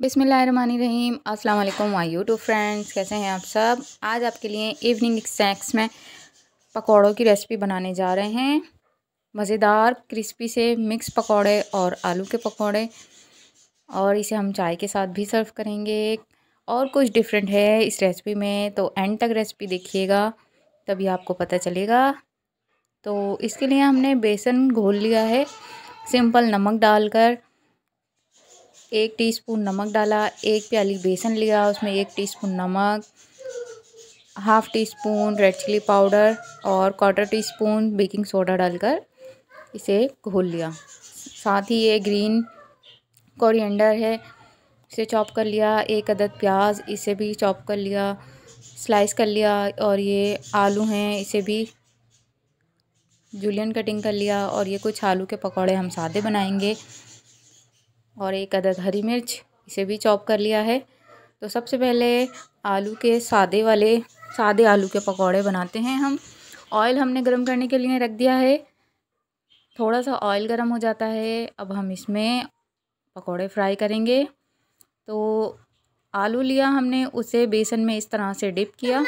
बिसमीम वालेकुम my YouTube friends कैसे हैं आप सब आज आपके लिए इवनिंग स्नैक्स में पकौड़ों की रेसिपी बनाने जा रहे हैं मज़ेदार क्रिस्पी से मिक्स पकौड़े और आलू के पकौड़े और इसे हम चाय के साथ भी सर्व करेंगे और कुछ डिफरेंट है इस रेसिपी में तो एंड तक रेसिपी देखिएगा तभी आपको पता चलेगा तो इसके लिए हमने बेसन घोल लिया है सिंपल नमक डालकर एक टीस्पून नमक डाला एक प्याली बेसन लिया उसमें एक टीस्पून नमक half tea spoon red chili powder और quarter tea spoon baking soda डालकर इसे घोल लिया साथ ही ये ग्रीन कोरिएंडर है इसे चॉप कर लिया एक अदद प्याज इसे भी चॉप कर लिया स्लाइस कर लिया और ये आलू हैं इसे भी जुलियन कटिंग कर लिया और ये कुछ आलू के पकौड़े हम सादे बनाएंगे और एक अदद हरी मिर्च इसे भी चॉप कर लिया है तो सबसे पहले आलू के सादे वाले सादे आलू के पकौड़े बनाते हैं हम ऑयल हमने गरम करने के लिए रख दिया है थोड़ा सा ऑयल गरम हो जाता है अब हम इसमें पकौड़े फ्राई करेंगे तो आलू लिया हमने उसे बेसन में इस तरह से डिप किया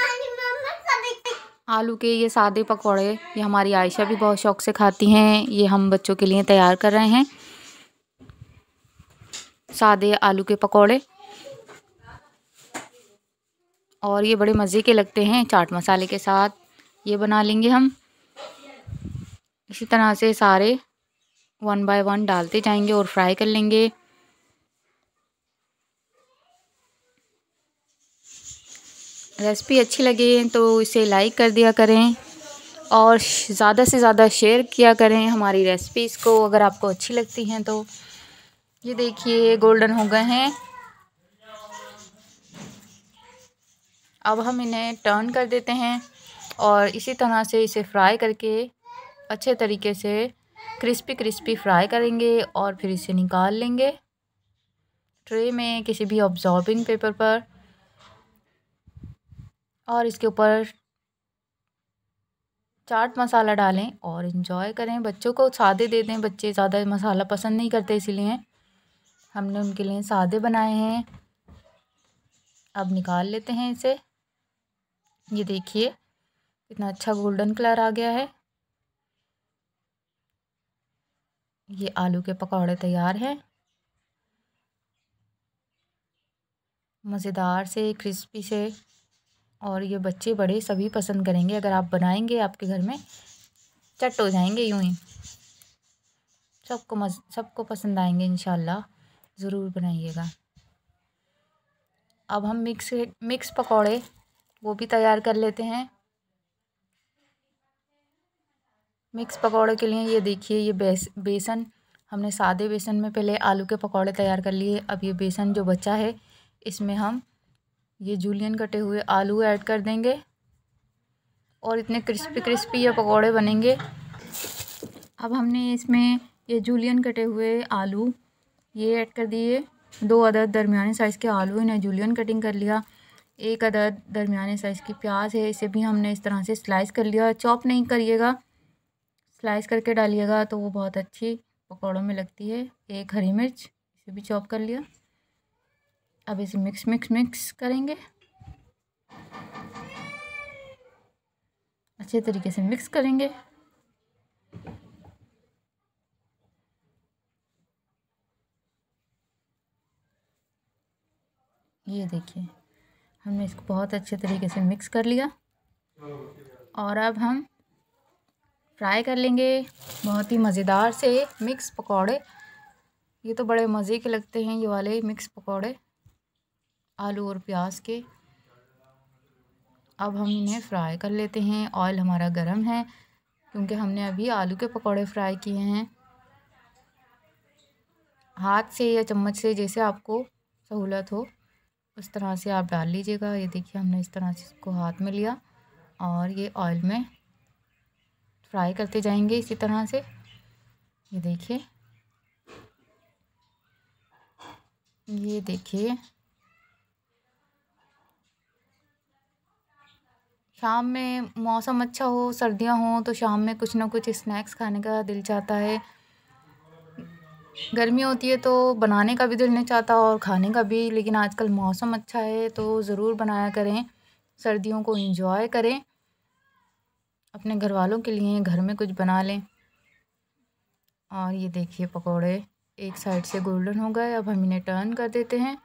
आलू के ये सादे पकौड़े ये हमारी आयशा भी बहुत शौक से खाती हैं ये हम बच्चों के लिए तैयार कर रहे हैं सादे आलू के पकोड़े और ये बड़े मज़े के लगते हैं चाट मसाले के साथ ये बना लेंगे हम इसी तरह से सारे वन बाय वन डालते जाएंगे और फ्राई कर लेंगे रेसिपी अच्छी लगे तो इसे लाइक कर दिया करें और ज़्यादा से ज़्यादा शेयर किया करें हमारी रेसिपीज़ को अगर आपको अच्छी लगती हैं तो ये देखिए गोल्डन हो गए हैं अब हम इन्हें टर्न कर देते हैं और इसी तरह से इसे फ्राई करके अच्छे तरीके से क्रिस्पी क्रिस्पी फ्राई करेंगे और फिर इसे निकाल लेंगे ट्रे में किसी भी ऑब्जॉर्बिंग पेपर पर और इसके ऊपर चाट मसाला डालें और इन्जॉय करें बच्चों को सादे दे दें बच्चे ज़्यादा मसाला पसंद नहीं करते इसीलिए हमने उनके लिए सादे बनाए हैं अब निकाल लेते हैं इसे ये देखिए कितना अच्छा गोल्डन कलर आ गया है ये आलू के पकौड़े तैयार हैं मज़ेदार से क्रिस्पी से और ये बच्चे बड़े सभी पसंद करेंगे अगर आप बनाएंगे आपके घर में चट हो जाएंगे यूं ही सबको मज़ सबको पसंद आएंगे इंशाल्लाह ज़रूर बनाइएगा अब हम मिक्स मिक्स पकौड़े वो भी तैयार कर लेते हैं मिक्स पकौड़े के लिए ये देखिए ये बेस बेसन हमने सादे बेसन में पहले आलू के पकौड़े तैयार कर लिए अब ये बेसन जो बचा है इसमें हम ये जूलियन कटे हुए आलू ऐड कर देंगे और इतने क्रिस्पी क्रिस्पी ये पकौड़े बनेंगे अब हमने इसमें ये जूलियन कटे हुए आलू ये ऐड कर दिए दो अदद दरमिया साइज़ के आलू इन्हें जूलियन कटिंग कर लिया एक अदद दरमिया साइज़ की प्याज है इसे भी हमने इस तरह से स्लाइस कर लिया चॉप नहीं करिएगा स्लाइस करके डालिएगा तो वो बहुत अच्छी पकौड़ों में लगती है एक हरी मिर्च इसे भी चॉप कर लिया अब इसे मिक्स मिक्स मिक्स करेंगे अच्छे तरीके से मिक्स करेंगे ये देखिए हमने इसको बहुत अच्छे तरीके से मिक्स कर लिया और अब हम फ्राई कर लेंगे बहुत ही मज़ेदार से मिक्स पकौड़े ये तो बड़े मज़े के लगते हैं ये वाले मिक्स पकौड़े आलू और प्याज के अब हम इन्हें फ्राई कर लेते हैं ऑयल हमारा गरम है क्योंकि हमने अभी आलू के पकौड़े फ्राई किए हैं हाथ से या चम्मच से जैसे आपको सहूलत हो उस तरह से आप डाल लीजिएगा ये देखिए हमने इस तरह से इसको हाथ में लिया और ये ऑयल में फ्राई करते जाएंगे इसी तरह से ये देखिए ये देखिए शाम में मौसम अच्छा हो सर्दियां हो तो शाम में कुछ ना कुछ स्नैक्स खाने का दिल चाहता है गर्मी होती है तो बनाने का भी दिल नहीं चाहता और खाने का भी लेकिन आजकल मौसम अच्छा है तो ज़रूर बनाया करें सर्दियों को इंजॉय करें अपने घर वालों के लिए घर में कुछ बना लें और ये देखिए पकोड़े एक साइड से गोल्डन हो गए अब हम इन्हें टर्न कर देते हैं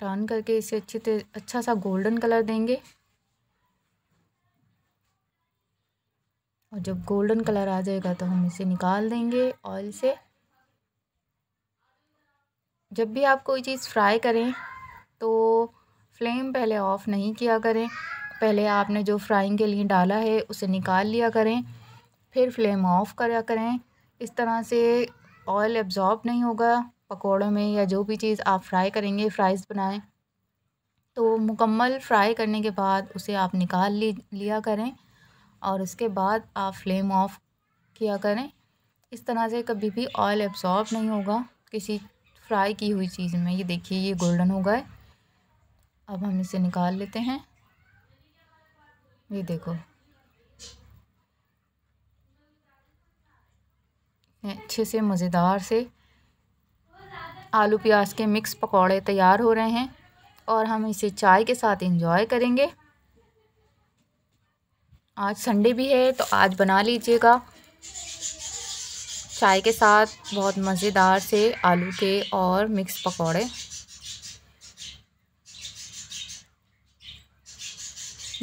टर्न करके इसे अच्छी से अच्छा सा गोल्डन कलर देंगे और जब गोल्डन कलर आ जाएगा तो हम इसे निकाल देंगे ऑयल से जब भी आप कोई चीज़ फ्राई करें तो फ्लेम पहले ऑफ़ नहीं किया करें पहले आपने जो फ्राइंग के लिए डाला है उसे निकाल लिया करें फिर फ्लेम ऑफ़ करा करें इस तरह से ऑयल एब्ज़ॉर्ब नहीं होगा पकौड़ों में या जो भी चीज़ आप फ्राई करेंगे फ्राइज़ बनाएं तो मुकम्मल फ्राई करने के बाद उसे आप निकाल ली लिया करें और उसके बाद आप फ्लेम ऑफ किया करें इस तरह से कभी भी ऑयल एब्ज़ॉर्ब नहीं होगा किसी फ्राई की हुई चीज़ में ये देखिए ये गोल्डन हो गए अब हम इसे निकाल लेते हैं ये देखो अच्छे से मज़ेदार से आलू प्याज के मिक्स पकौड़े तैयार हो रहे हैं और हम इसे चाय के साथ इंजॉय करेंगे आज संडे भी है तो आज बना लीजिएगा चाय के साथ बहुत मज़ेदार से आलू के और मिक्स पकौड़े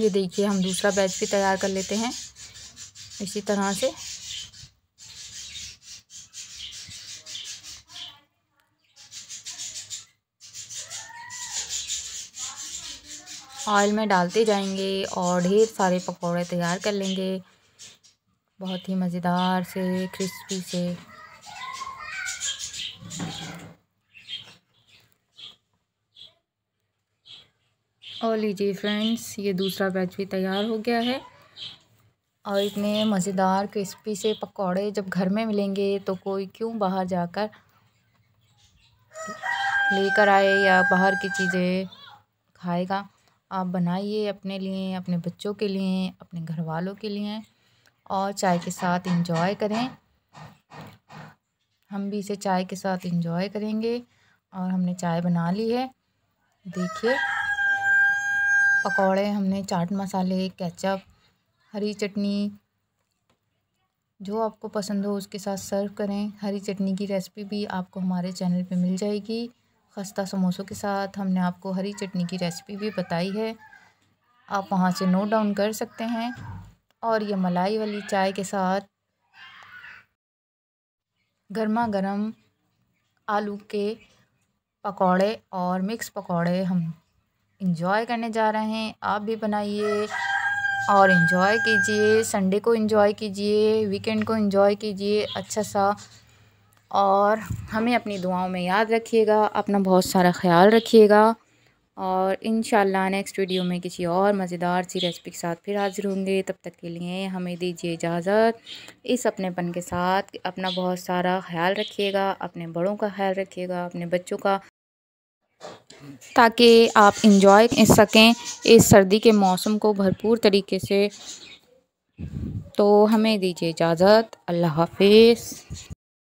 ये देखिए हम दूसरा बैच भी तैयार कर लेते हैं इसी तरह से ऑयल में डालते जाएंगे और ढेर सारे पकौड़े तैयार कर लेंगे बहुत ही मज़ेदार से क्रिस्पी से और लीजिए फ्रेंड्स ये दूसरा बैच भी तैयार हो गया है और इतने मज़ेदार क्रिस्पी से पकौड़े जब घर में मिलेंगे तो कोई क्यों बाहर जाकर लेकर आए या बाहर की चीज़ें खाएगा आप बनाइए अपने लिए अपने बच्चों के लिए अपने घर वालों के लिए और चाय के साथ इंजॉय करें हम भी इसे चाय के साथ इंजॉय करेंगे और हमने चाय बना ली है देखिए पकौड़े हमने चाट मसाले केचप हरी चटनी जो आपको पसंद हो उसके साथ सर्व करें हरी चटनी की रेसिपी भी आपको हमारे चैनल पे मिल जाएगी खस्ता समोसों के साथ हमने आपको हरी चटनी की रेसिपी भी बताई है आप वहाँ से नोट डाउन कर सकते हैं और ये मलाई वाली चाय के साथ गर्मा गर्म आलू के पकौड़े और मिक्स पकौड़े हम इंजॉय करने जा रहे हैं आप भी बनाइए और इन्जॉय कीजिए संडे को इन्जॉय कीजिए वीकेंड को इन्जॉय कीजिए अच्छा सा और हमें अपनी दुआओं में याद रखिएगा अपना बहुत सारा ख्याल रखिएगा और इन नेक्स्ट वीडियो में किसी और मज़ेदार सी रेसिपी के साथ फिर हाज़िर होंगे तब तक के लिए हमें दीजिए इजाज़त इस अपनेपन के साथ अपना बहुत सारा ख्याल रखिएगा अपने बड़ों का ख्याल रखिएगा अपने बच्चों का ताकि आप इंजॉय कर सकें इस सर्दी के मौसम को भरपूर तरीके से तो हमें दीजिए इजाज़त अल्लाह हाफि